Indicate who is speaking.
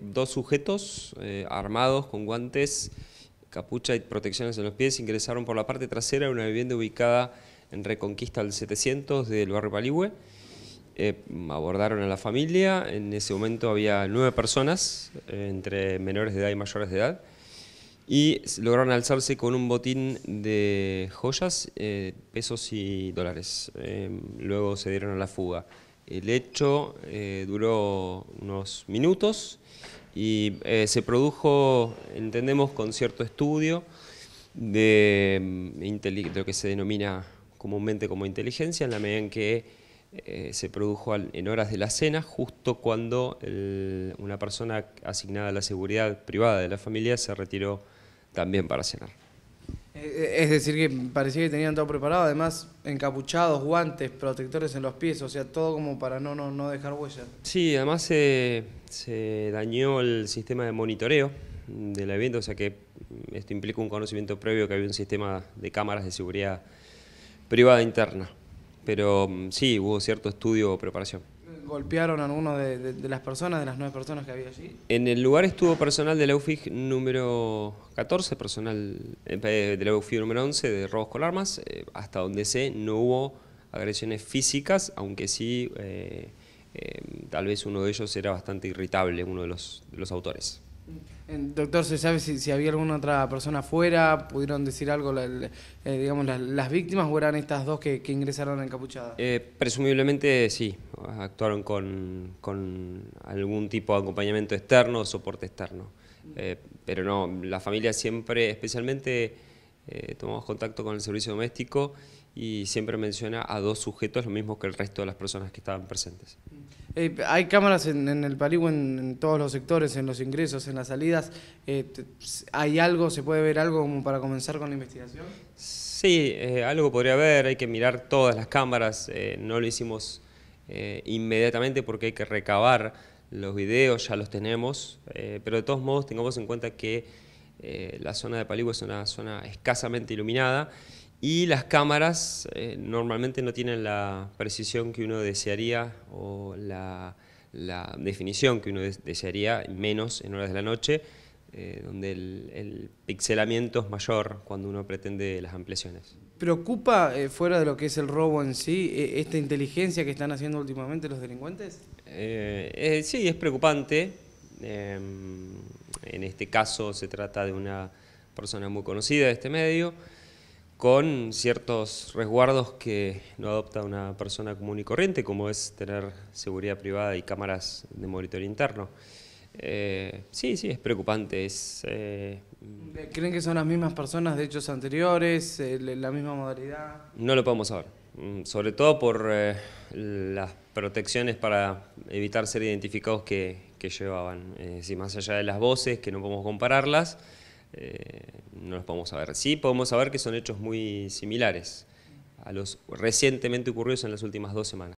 Speaker 1: Dos sujetos eh, armados con guantes, capucha y protecciones en los pies ingresaron por la parte trasera de una vivienda ubicada en Reconquista del 700 del barrio Palihue eh, abordaron a la familia, en ese momento había nueve personas, eh, entre menores de edad y mayores de edad, y lograron alzarse con un botín de joyas, pesos y dólares. luego se dieron a la fuga. El hecho eh, duró unos minutos y eh, se produjo, entendemos, con cierto estudio mm, de, lo que se denomina comúnmente como inteligencia, en la medida en que eh, se produjo en horas de la cena, justo cuando una persona asignada a la seguridad privada de la familia se retiró también para cenar.
Speaker 2: Eh, es decir, que parecía que tenían todo preparado, además encapuchados, guantes, protectores en los pies, o sea, todo como para no, no, no dejar huellas.
Speaker 1: Sí, además se, se dañó el sistema de monitoreo del evento, o sea que esto implica un conocimiento previo que había un sistema de cámaras de seguridad privada interna. Pero mm, sí, hubo cierto estudio o preparación
Speaker 2: golpearon a alguno de, las personas, de las nueve personas que había allí?
Speaker 1: En el lugar estuvo personal de la UFIG número 14, personal eh, de la número 11 de robos con armas. Eh, hasta donde sé, no hubo agresiones físicas, aunque sí, eh, tal vez uno de ellos era bastante irritable, uno de los autores.
Speaker 2: Doctor, ¿se sabe si, había alguna otra persona afuera? ¿Pudieron decir algo, eh, digamos, las, víctimas o eran estas dos que, que ingresaron encapuchadas?
Speaker 1: Eh, presumiblemente sí, actuaron con, algún tipo de acompañamiento externo o soporte externo. Mm. Eh, pero no, la familia siempre, especialmente eh, tomamos contacto con el servicio doméstico y siempre menciona a dos sujetos, lo mismo que el resto de las personas que estaban presentes.
Speaker 2: Eh, hay cámaras en, el paligo en, todos los sectores, en los ingresos, en las salidas. Eh, ¿Hay algo, se puede ver algo como para comenzar con la investigación?
Speaker 1: Sí, algo podría haber, hay que mirar todas las cámaras, no lo hicimos inmediatamente porque hay que recabar los videos, ya los tenemos, pero de todos modos tengamos en cuenta que eh, la zona de Paligua es una zona escasamente iluminada y las cámaras eh, normalmente no tienen la precisión que uno desearía o la, definición que uno desearía, menos en horas de la noche, eh, donde el, pixelamiento es mayor cuando uno pretende las ampliaciones.
Speaker 2: ¿Preocupa, fuera de lo que es el robo en sí, esta inteligencia que están haciendo últimamente los delincuentes?
Speaker 1: sí, es preocupante em, en este caso se trata de una persona muy conocida de este medio, con ciertos resguardos que no adopta una persona común y corriente, como es tener seguridad privada y cámaras de monitoreo interno. Eh, sí, sí, es preocupante. Eh,
Speaker 2: ¿Creen que son las mismas personas de hechos anteriores, eh, la misma modalidad?
Speaker 1: No lo podemos saber, mm, sobre todo por las protecciones para evitar ser identificados que, llevaban. Eh, si más allá de las voces, que no podemos compararlas, eh, no las podemos saber. Sí podemos saber que son hechos muy similares a los recientemente ocurridos en las últimas dos semanas.